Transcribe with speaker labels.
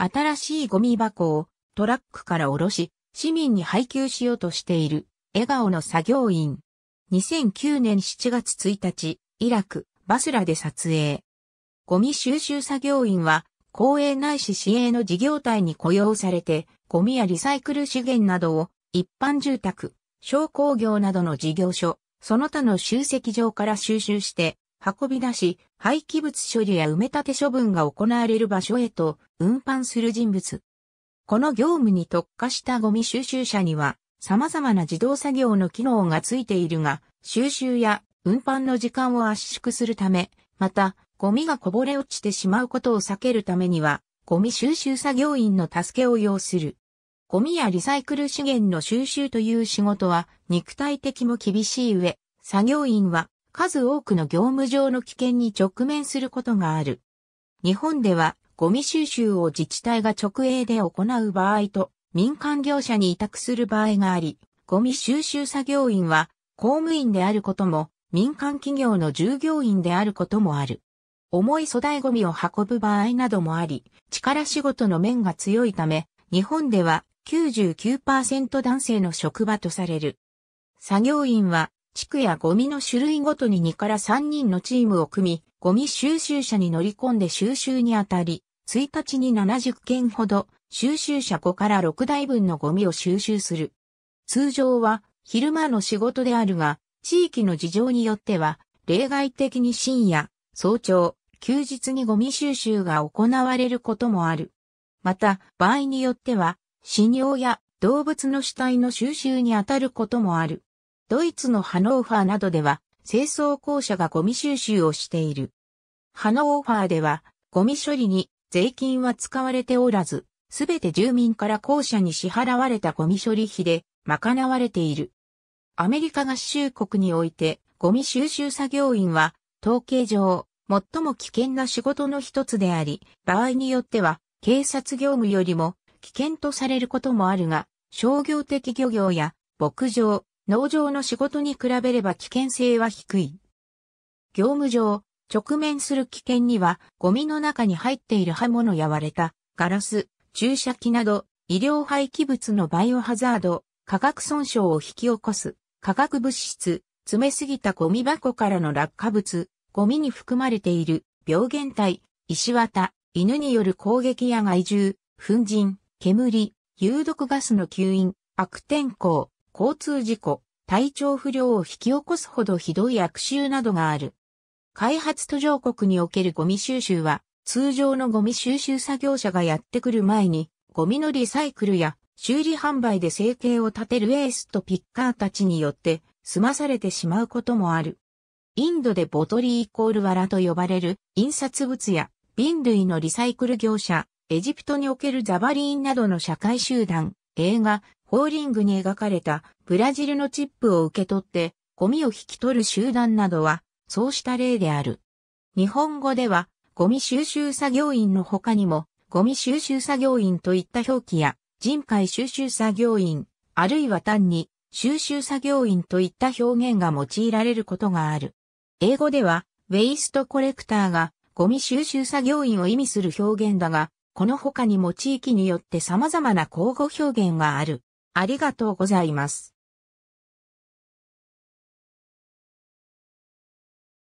Speaker 1: 新しいゴミ箱をトラックから下ろし、市民に配給しようとしている、笑顔の作業員。2009年7月1日、イラク、バスラで撮影。ゴミ収集作業員は、公営ないし市営の事業体に雇用されて、ゴミやリサイクル資源などを、一般住宅、商工業などの事業所、その他の集積場から収集して、運び出し、廃棄物処理や埋め立て処分が行われる場所へと運搬する人物。この業務に特化したゴミ収集車には様々な自動作業の機能がついているが、収集や運搬の時間を圧縮するため、また、ゴミがこぼれ落ちてしまうことを避けるためには、ゴミ収集作業員の助けを要する。ゴミやリサイクル資源の収集という仕事は肉体的も厳しい上、作業員は数多くの業務上の危険に直面することがある。日本では、ゴミ収集を自治体が直営で行う場合と、民間業者に委託する場合があり、ゴミ収集作業員は、公務員であることも、民間企業の従業員であることもある。重い粗大ゴミを運ぶ場合などもあり、力仕事の面が強いため、日本では99%男性の職場とされる。作業員は地区やゴミの種類ごとに2から3人のチームを組み、ゴミ収集車に乗り込んで収集にあたり、1日に70件ほど、収集車5から6台分のゴミを収集する。通常は昼間の仕事であるが、地域の事情によっては、例外的に深夜、早朝、休日にゴミ収集が行われることもある。また、場合によっては、死尿や動物の死体の収集にあたることもある。ドイツのハノーファーなどでは、清掃公社がゴミ収集をしている。ハノーファーでは、ゴミ処理に税金は使われておらず、すべて住民から公社に支払われたゴミ処理費で賄われている。アメリカ合衆国において、ゴミ収集作業員は、統計上、最も危険な仕事の一つであり、場合によっては、警察業務よりも危険とされることもあるが、商業的漁業や牧場、農場の仕事に比べれば危険性は低い。業務上、直面する危険には、ゴミの中に入っている刃物や割れた、ガラス、注射器など、医療廃棄物のバイオハザード、化学損傷を引き起こす、化学物質、詰めすぎたゴミ箱からの落下物、ゴミに含まれている、病原体、石綿、犬による攻撃や害獣、粉塵、煙、有毒ガスの吸引、悪天候、交通事故、体調不良を引き起こすほどひどい悪臭などがある。開発途上国におけるゴミ収集は、通常のゴミ収集作業者がやってくる前に、ゴミのリサイクルや修理販売で生計を立てるエースとピッカーたちによって済まされてしまうこともある。インドでボトリーイコールワラと呼ばれる印刷物や瓶類のリサイクル業者、エジプトにおけるザバリーンなどの社会集団、映画、ホーリングに描かれたブラジルのチップを受け取ってゴミを引き取る集団などはそうした例である。日本語ではゴミ収集作業員の他にもゴミ収集作業員といった表記や人海収集作業員、あるいは単に収集作業員といった表現が用いられることがある。英語では、ウェイストコレクターがゴミ収集作業員を意味する表現だが、この他にも地域によって様々な交互表現がある。ありがとうございます。